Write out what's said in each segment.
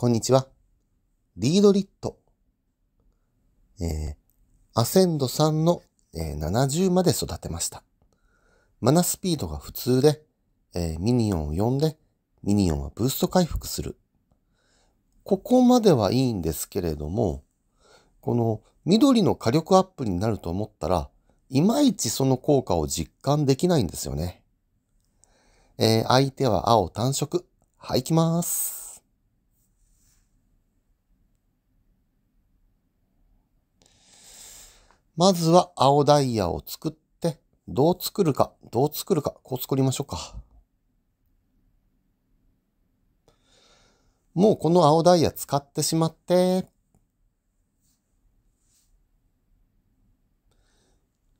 こんにちは。リードリット。えー、アセンド3の、えー、70まで育てました。マナスピードが普通で、えー、ミニオンを呼んで、ミニオンはブースト回復する。ここまではいいんですけれども、この緑の火力アップになると思ったら、いまいちその効果を実感できないんですよね。えー、相手は青単色。はい、行きます。まずは青ダイヤを作って、どう作るか、どう作るか、こう作りましょうか。もうこの青ダイヤ使ってしまって、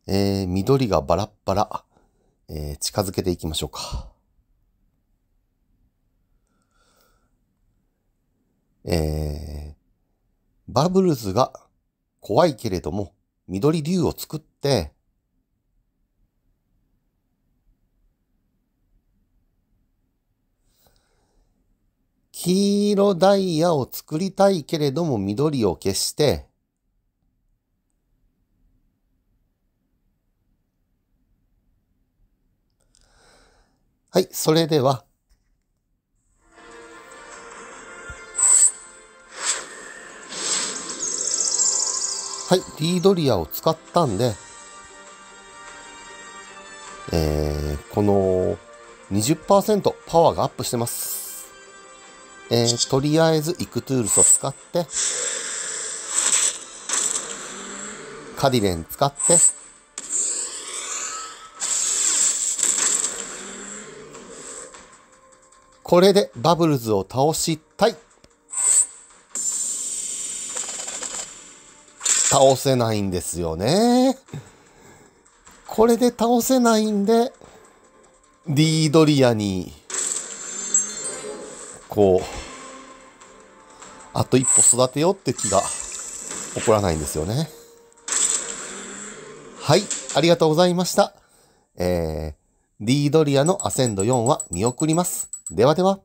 えー、緑がバラッバラ、えー、近づけていきましょうか。えー、バブルズが怖いけれども、緑竜を作って、黄色ダイヤを作りたいけれども緑を消して、はい、それでははい、リードリアを使ったんで、えー、この20%パワーがアップしてます。えー、とりあえずイクトゥールスを使って、カディレン使って、これでバブルズを倒したい倒せないんですよね。これで倒せないんで、リードリアに、こう、あと一歩育てようって気が起こらないんですよね。はい、ありがとうございました。えー、ードリアのアセンド4は見送ります。ではでは。